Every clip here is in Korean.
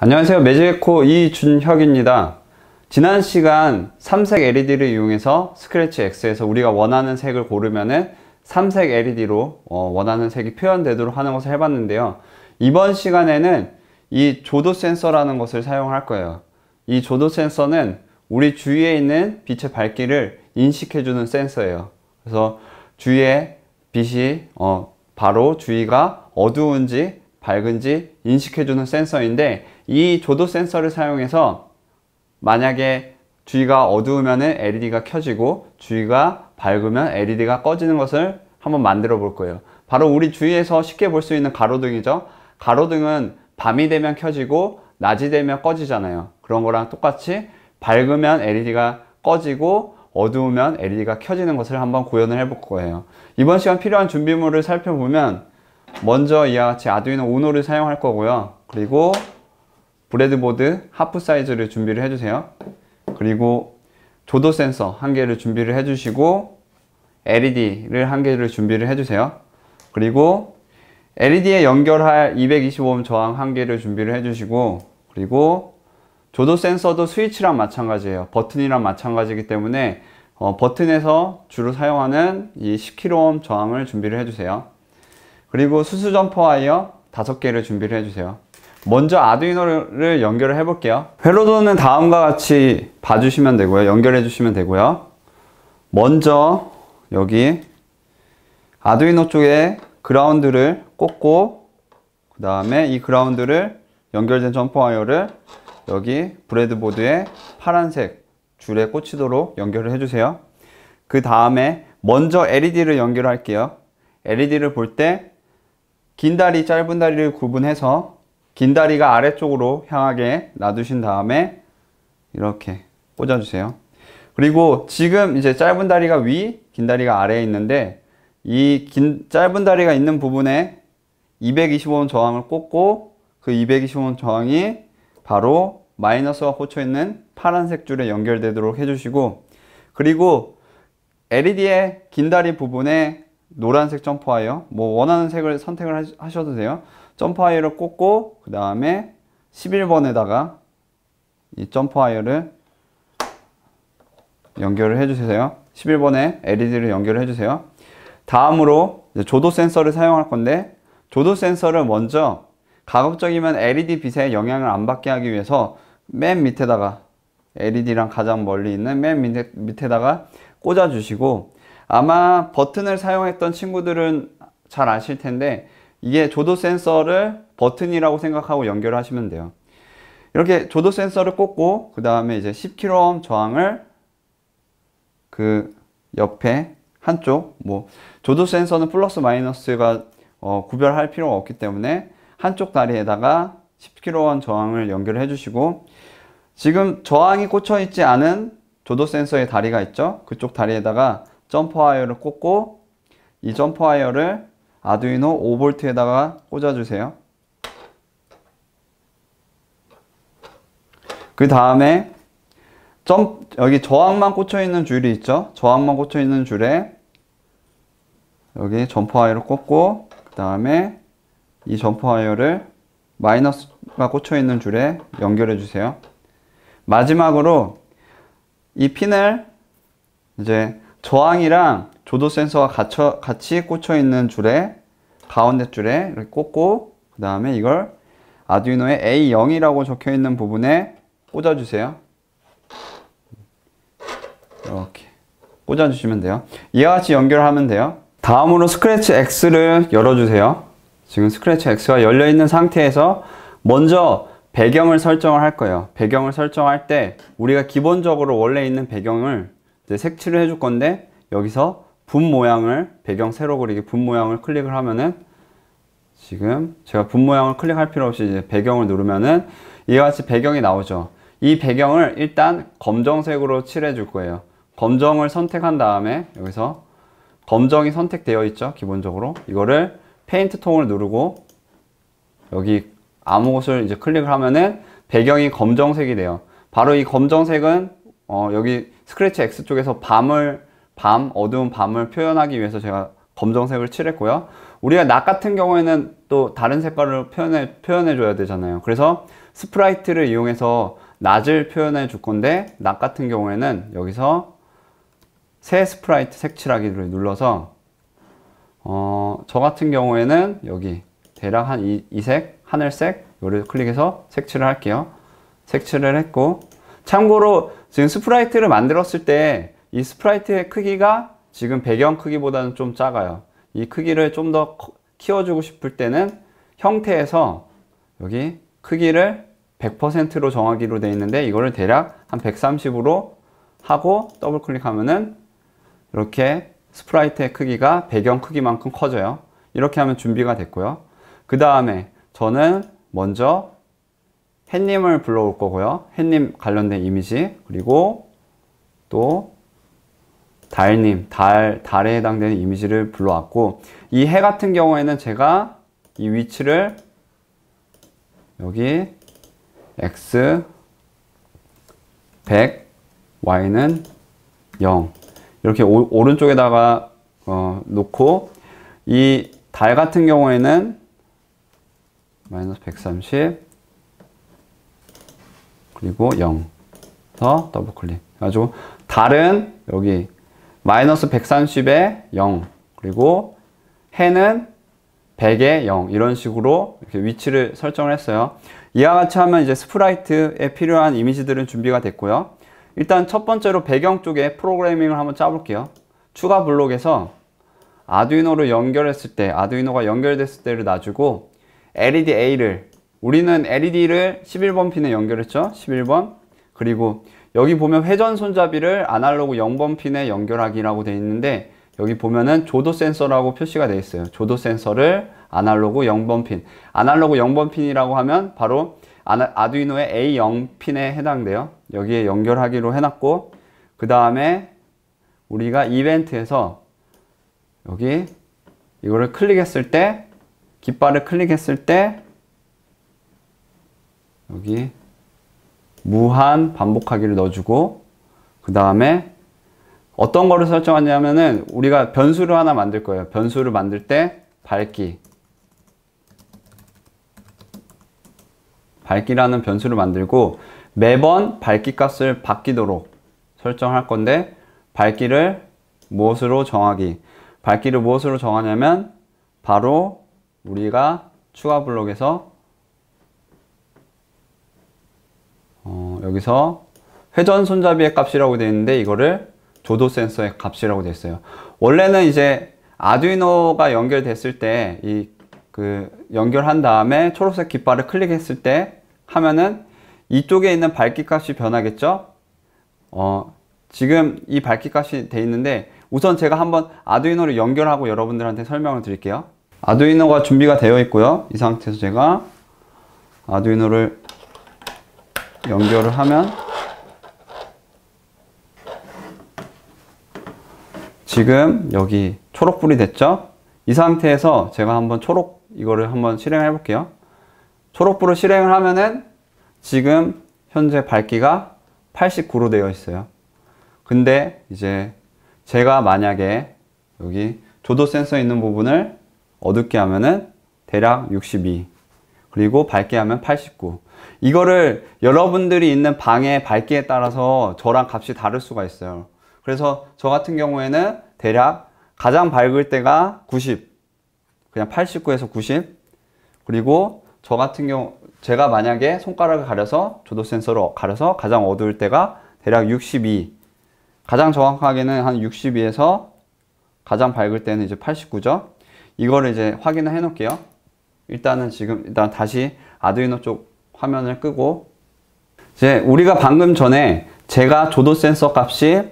안녕하세요 매직에코 이준혁입니다 지난 시간 3색 LED를 이용해서 스크래치 X에서 우리가 원하는 색을 고르면 은 3색 LED로 어, 원하는 색이 표현되도록 하는 것을 해봤는데요 이번 시간에는 이 조도 센서라는 것을 사용할 거예요 이 조도 센서는 우리 주위에 있는 빛의 밝기를 인식해주는 센서예요 그래서 주위에 빛이 어, 바로 주위가 어두운지 밝은지 인식해주는 센서인데 이 조도 센서를 사용해서 만약에 주위가 어두우면 LED가 켜지고 주위가 밝으면 LED가 꺼지는 것을 한번 만들어 볼 거예요 바로 우리 주위에서 쉽게 볼 수 있는 가로등이죠 가로등은 밤이 되면 켜지고 낮이 되면 꺼지잖아요 그런 거랑 똑같이 밝으면 LED가 꺼지고 어두우면 LED가 켜지는 것을 한번 구현을 해 볼 거예요 이번 시간 필요한 준비물을 살펴보면 먼저 이와 같이 아두이노 우노를 사용할 거고요 그리고 브레드보드 하프 사이즈를 준비를 해주세요. 그리고 조도 센서 한 개를 준비를 해주시고 LED를 한 개를 준비를 해주세요. 그리고 LED에 연결할 225옴 저항 한 개를 준비를 해주시고 그리고 조도 센서도 스위치랑 마찬가지예요. 버튼이랑 마찬가지이기 때문에 어, 버튼에서 주로 사용하는 이 10kΩ 저항을 준비를 해주세요. 그리고 수수 점퍼 와이어 5개를 준비를 해주세요. 먼저 아두이노를 연결을 해 볼게요 회로도는 다음과 같이 봐주시면 되고요 연결해 주시면 되고요 먼저 여기 아두이노 쪽에 그라운드를 꽂고 그 다음에 이 그라운드를 연결된 점퍼 와이어를 여기 브레드보드에 파란색 줄에 꽂히도록 연결을 해주세요 그 다음에 먼저 LED를 연결할게요 LED를 볼 때 긴 다리 짧은 다리를 구분해서 긴 다리가 아래쪽으로 향하게 놔두신 다음에 이렇게 꽂아주세요. 그리고 지금 이제 짧은 다리가 위, 긴 다리가 아래에 있는데 이 긴, 짧은 다리가 있는 부분에 225원 저항을 꽂고 그 225원 저항이 바로 마이너스가 꽂혀 있는 파란색 줄에 연결되도록 해주시고 그리고 LED의 긴 다리 부분에 노란색 점퍼하여 뭐 원하는 색을 선택을 하셔도 돼요. 점프하이어를 꽂고 그 다음에 11번에다가 이 점프하이어를 연결을 해주세요. 11번에 LED를 연결을 해주세요. 다음으로 조도 센서를 사용할 건데 조도 센서를 먼저 가급적이면 LED 빛에 영향을 안 받게 하기 위해서 맨 밑에다가 LED랑 가장 멀리 있는 맨 밑에, 밑에다가 꽂아주시고 아마 버튼을 사용했던 친구들은 잘 아실 텐데 이게 조도 센서를 버튼이라고 생각하고 연결하시면 돼요. 이렇게 조도 센서를 꽂고 그 다음에 이제 10kΩ 저항을 그 옆에 한쪽 뭐 조도 센서는 플러스 마이너스가 어, 구별할 필요가 없기 때문에 한쪽 다리에다가 10kΩ 저항을 연결해 주시고 지금 저항이 꽂혀 있지 않은 조도 센서의 다리가 있죠 그쪽 다리에다가 점퍼 와이어를 꽂고 이 점퍼 와이어를 아두이노 5V에다가 꽂아주세요. 그 다음에 점 여기 저항만 꽂혀있는 줄이 있죠. 저항만 꽂혀있는 줄에 여기 점퍼 와이어를 꽂고 그 다음에 이 점퍼 와이어를 마이너스가 꽂혀있는 줄에 연결해 주세요. 마지막으로 이 핀을 이제 저항이랑 조도 센서가 갇혀, 같이 꽂혀 있는 줄에 가운데 줄에 이렇게 꽂고 그 다음에 이걸 아두이노의 A0이라고 적혀 있는 부분에 꽂아주세요. 이렇게 꽂아주시면 돼요. 이와 같이 연결하면 돼요. 다음으로 스크래치 X를 열어주세요. 지금 스크래치 X가 열려있는 상태에서 먼저 배경을 설정을 할 거예요. 배경을 설정할 때 우리가 기본적으로 원래 있는 배경을 색칠을 해줄 건데 여기서 분 모양을 배경 세로 그리기 분 모양을 클릭을 하면은 지금 제가 분 모양을 클릭할 필요 없이 이제 배경을 누르면은 이와 같이 배경이 나오죠 이 배경을 일단 검정색으로 칠해 줄 거예요 검정을 선택한 다음에 여기서 검정이 선택되어 있죠 기본적으로 이거를 페인트 통을 누르고 여기 아무 곳을 이제 클릭을 하면은 배경이 검정색이 돼요 바로 이 검정색은 어 여기 스크래치 X 쪽에서 밤을 밤, 어두운 밤을 표현하기 위해서 제가 검정색을 칠했고요. 우리가 낮 같은 경우에는 또 다른 색깔을 표현해, 표현해 줘야 되잖아요. 그래서 스프라이트를 이용해서 낮을 표현해 줄 건데 낮 같은 경우에는 여기서 새 스프라이트 색칠하기를 눌러서 어, 저 같은 경우에는 여기 대략 한 이, 이 색, 하늘색 요를 클릭해서 색칠을 할게요. 색칠을 했고 참고로 지금 스프라이트를 만들었을 때이 스프라이트의 크기가 지금 배경 크기보다는 좀 작아요. 이 크기를 좀 더 키워주고 싶을 때는 형태에서 여기 크기를 100%로 정하기로 되어 있는데 이거를 대략 한 130으로 하고 더블 클릭하면은 이렇게 스프라이트의 크기가 배경 크기만큼 커져요. 이렇게 하면 준비가 됐고요. 그 다음에 저는 먼저 햇님을 불러올 거고요. 햇님 관련된 이미지 그리고 또 달님, 달, 달에 해당되는 이미지를 불러왔고 이 해 같은 경우에는 제가 이 위치를 여기 x 100 y는 0 이렇게 오, 른쪽에다가 어, 놓고 이 달 같은 경우에는 마이너스 130 그리고 0 더 더블클릭 해 가지고 달은 여기 마이너스 130에 0 그리고 해는 100에 0 이런 식으로 이렇게 위치를 설정을 했어요 이와 같이 하면 이제 스프라이트에 필요한 이미지들은 준비가 됐고요 일단 첫 번째로 배경 쪽에 프로그래밍을 한번 짜볼게요 추가 블록에서 아두이노를 연결했을 때 아두이노가 연결됐을 때를 놔주고 LED A를 우리는 LED를 11번 핀에 연결했죠 11번 그리고 여기 보면 회전 손잡이를 아날로그 0번 핀에 연결하기라고 되어 있는데 여기 보면은 조도 센서라고 표시가 되어 있어요. 조도 센서를 아날로그 0번 핀. 아날로그 0번 핀이라고 하면 바로 아두이노의 A0 핀에 해당돼요. 여기에 연결하기로 해놨고 그 다음에 우리가 이벤트에서 여기 이거를 클릭했을 때 깃발을 클릭했을 때 여기 무한 반복하기를 넣어주고 그 다음에 어떤 거를 설정하냐면은 우리가 변수를 하나 만들 거예요. 변수를 만들 때 밝기 밝기라는 변수를 만들고 매번 밝기 값을 바뀌도록 설정할 건데 밝기를 무엇으로 정하기 밝기를 무엇으로 정하냐면 바로 우리가 추가 블록에서 어, 여기서 회전 손잡이의 값이라고 되어 있는데 이거를 조도 센서의 값이라고 되어 있어요. 원래는 이제 아두이노가 연결됐을 때 이 그 연결한 다음에 초록색 깃발을 클릭했을 때 하면은 이쪽에 있는 밝기 값이 변하겠죠? 어, 지금 이 밝기 값이 돼 있는데 우선 제가 한번 아두이노를 연결하고 여러분들한테 설명을 드릴게요. 아두이노가 준비가 되어 있고요. 이 상태에서 제가 아두이노를 연결을 하면 지금 여기 초록불이 됐죠? 이 상태에서 제가 한번 초록 이거를 한번 실행해 볼게요. 초록불을 실행을 하면은 지금 현재 밝기가 89로 되어 있어요. 근데 이제 제가 만약에 여기 조도 센서 있는 부분을 어둡게 하면은 대략 62 그리고 밝게 하면 89 이거를 여러분들이 있는 방의 밝기에 따라서 저랑 값이 다를 수가 있어요 그래서 저 같은 경우에는 대략 가장 밝을 때가 90 그냥 89에서 90 그리고 저 같은 경우 제가 만약에 손가락을 가려서 조도 센서로 가려서 가장 어두울 때가 대략 62 가장 정확하게는 한 62에서 가장 밝을 때는 이제 89죠 이거를 이제 확인을 해 놓을게요 일단은 지금 일단 다시 아두이노 쪽 화면을 끄고 이제 우리가 방금 전에 제가 조도 센서 값이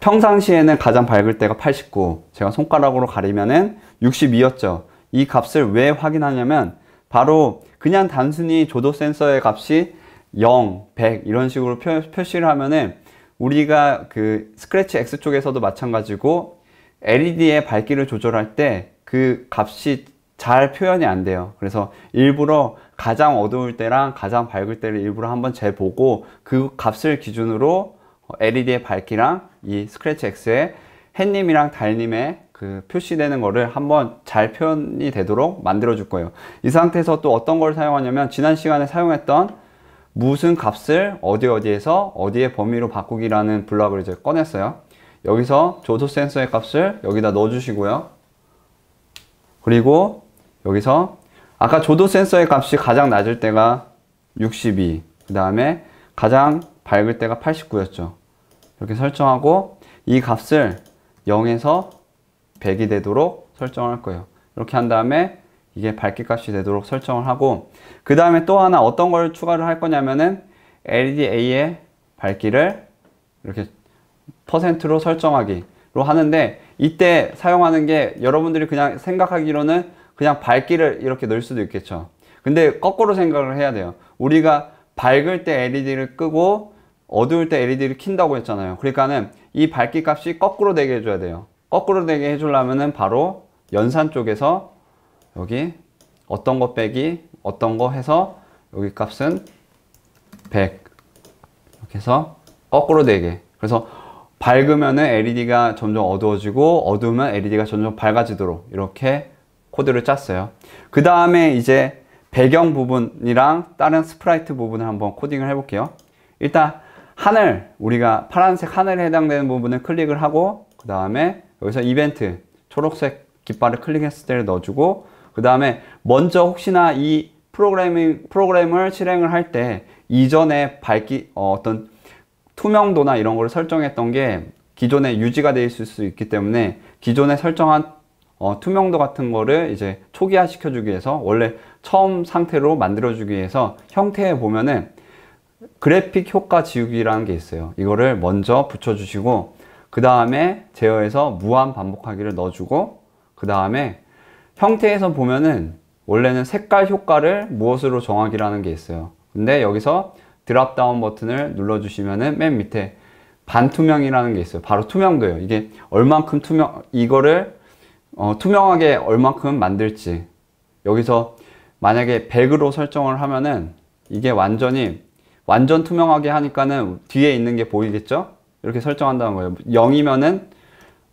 평상시에는 가장 밝을 때가 89 제가 손가락으로 가리면은 62였죠 이 값을 왜 확인하냐면 바로 그냥 단순히 조도 센서의 값이 0, 100 이런 식으로 표, 표시를 하면은 우리가 그 스크래치 X 쪽에서도 마찬가지고 LED의 밝기를 조절할 때 그 값이 잘 표현이 안 돼요. 그래서 일부러 가장 어두울 때랑 가장 밝을 때를 일부러 한번 재보고 그 값을 기준으로 LED의 밝기랑 이 스크래치 X의 햇님이랑 달님의 그 표시되는 거를 한번 잘 표현이 되도록 만들어 줄 거예요 이 상태에서 또 어떤 걸 사용하냐면 지난 시간에 사용했던 무슨 값을 어디 어디에서 어디의 범위로 바꾸기라는 블럭을 이제 꺼냈어요 여기서 조조 센서의 값을 여기다 넣어 주시고요 그리고 여기서 아까 조도 센서의 값이 가장 낮을 때가 62, 그 다음에 가장 밝을 때가 89였죠. 이렇게 설정하고 이 값을 0에서 100이 되도록 설정할 을 거예요. 이렇게 한 다음에 이게 밝기 값이 되도록 설정을 하고 그 다음에 또 하나 어떤 걸 추가를 할 거냐면은 l d e a 의 밝기를 이렇게 퍼센트로 설정하기로 하는데 이때 사용하는 게 여러분들이 그냥 생각하기로는 그냥 밝기를 이렇게 넣을 수도 있겠죠 근데 거꾸로 생각을 해야 돼요 우리가 밝을 때 LED를 끄고 어두울 때 LED를 킨다고 했잖아요 그러니까는 이 밝기 값이 거꾸로 되게 해줘야 돼요 거꾸로 되게 해주려면은 바로 연산 쪽에서 여기 어떤 거 빼기 어떤 거 해서 여기 값은 100 이렇게 해서 거꾸로 되게 그래서 밝으면은 LED가 점점 어두워지고 어두우면 LED가 점점 밝아지도록 이렇게 코드를 짰어요 그 다음에 이제 배경 부분이랑 다른 스프라이트 부분을 한번 코딩을 해 볼게요 일단 하늘 우리가 파란색 하늘에 해당되는 부분을 클릭을 하고 그 다음에 여기서 이벤트 초록색 깃발을 클릭했을 때를 넣어주고 그 다음에 먼저 혹시나 이 프로그래밍, 프로그램을 실행을 할 때 이전에 밝기 어, 떤 투명도나 이런 거를 설정했던 게 기존에 유지가 돼 있을 수 있기 때문에 기존에 설정한 어, 투명도 같은 거를 이제 초기화 시켜주기 위해서 원래 처음 상태로 만들어주기 위해서 형태에 보면은 그래픽 효과 지우기라는 게 있어요. 이거를 먼저 붙여주시고 그 다음에 제어해서 무한 반복하기를 넣어주고 그 다음에 형태에서 보면은 원래는 색깔 효과를 무엇으로 정하기라는 게 있어요. 근데 여기서 드랍다운 버튼을 눌러주시면은 맨 밑에 반투명이라는 게 있어요. 바로 투명도예요. 이게 얼만큼 투명 이거를 어, 투명하게 얼만큼 만들지 여기서 만약에 100으로 설정을 하면은 이게 완전히 완전 투명하게 하니까는 뒤에 있는 게 보이겠죠? 이렇게 설정한다는 거예요. 0이면은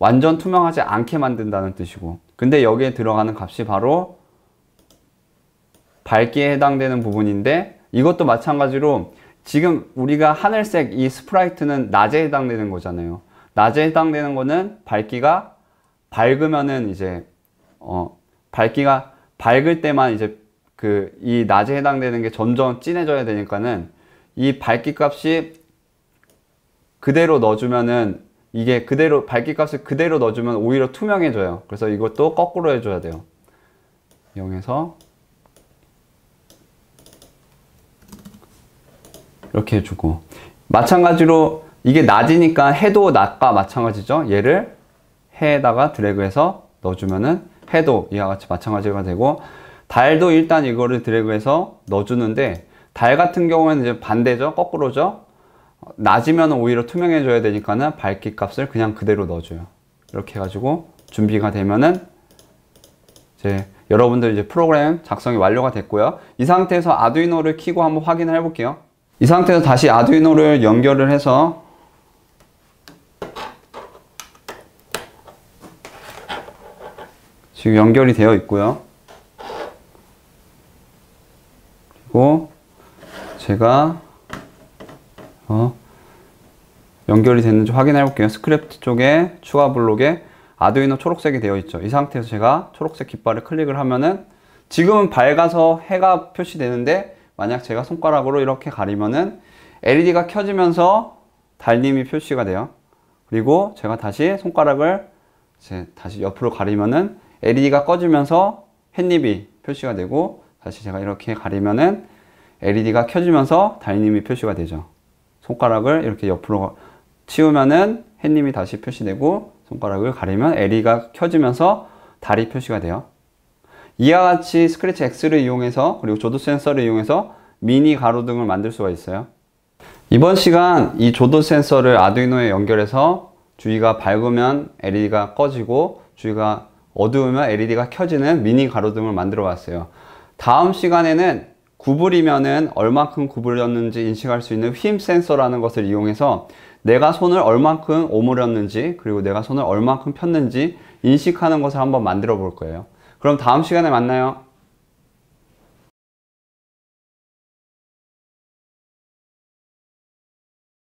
완전 투명하지 않게 만든다는 뜻이고 근데 여기에 들어가는 값이 바로 밝기에 해당되는 부분인데 이것도 마찬가지로 지금 우리가 하늘색 이 스프라이트는 낮에 해당되는 거잖아요. 낮에 해당되는 거는 밝기가 밝으면은 이제 어 밝기가 밝을 때만 이제 그 이 낮에 해당되는 게 점점 진해져야 되니까는 이 밝기 값이 그대로 넣어주면은 이게 그대로 밝기 값을 그대로 넣어주면 오히려 투명해져요. 그래서 이것도 거꾸로 해줘야 돼요. 0에서 이렇게 해주고 마찬가지로 이게 낮이니까 해도 낮과 마찬가지죠. 얘를 해에다가 드래그해서 넣어주면은 해도 이와 같이 마찬가지가 되고 달도 일단 이거를 드래그해서 넣어주는데 달 같은 경우에는 이제 반대죠 거꾸로죠 낮으면 오히려 투명해져야 되니까는 밝기 값을 그냥 그대로 넣어줘요 이렇게 해가지고 준비가 되면은 이제 여러분들 이제 프로그램 작성이 완료가 됐고요 이 상태에서 아두이노를 키고 한번 확인을 해 볼게요 이 상태에서 다시 아두이노를 연결을 해서 지금 연결이 되어 있고요. 그리고 제가 어 연결이 됐는지 확인해 볼게요. 스크래프트 쪽에 추가 블록에 아두이노 초록색이 되어 있죠. 이 상태에서 제가 초록색 깃발을 클릭을 하면은 지금은 밝아서 해가 표시되는데 만약 제가 손가락으로 이렇게 가리면은 LED가 켜지면서 달님이 표시가 돼요. 그리고 제가 다시 손가락을 이제 다시 옆으로 가리면은 LED가 꺼지면서 햇잎이 표시가 되고 다시 제가 이렇게 가리면은 LED가 켜지면서 달님이 표시가 되죠. 손가락을 이렇게 옆으로 치우면은 햇님이 다시 표시되고 손가락을 가리면 LED가 켜지면서 달이 표시가 돼요. 이와 같이 스크래치 X를 이용해서 그리고 조도 센서를 이용해서 미니 가로등을 만들 수가 있어요. 이번 시간 이 조도 센서를 아두이노에 연결해서 주위가 밝으면 LED가 꺼지고 주위가 어두우면 LED가 켜지는 미니 가로등을 만들어 봤어요. 다음 시간에는 구부리면은 얼만큼 구부렸는지 인식할 수 있는 휨 센서라는 것을 이용해서 내가 손을 얼만큼 오므렸는지 그리고 내가 손을 얼만큼 폈는지 인식하는 것을 한번 만들어 볼 거예요. 그럼 다음 시간에 만나요.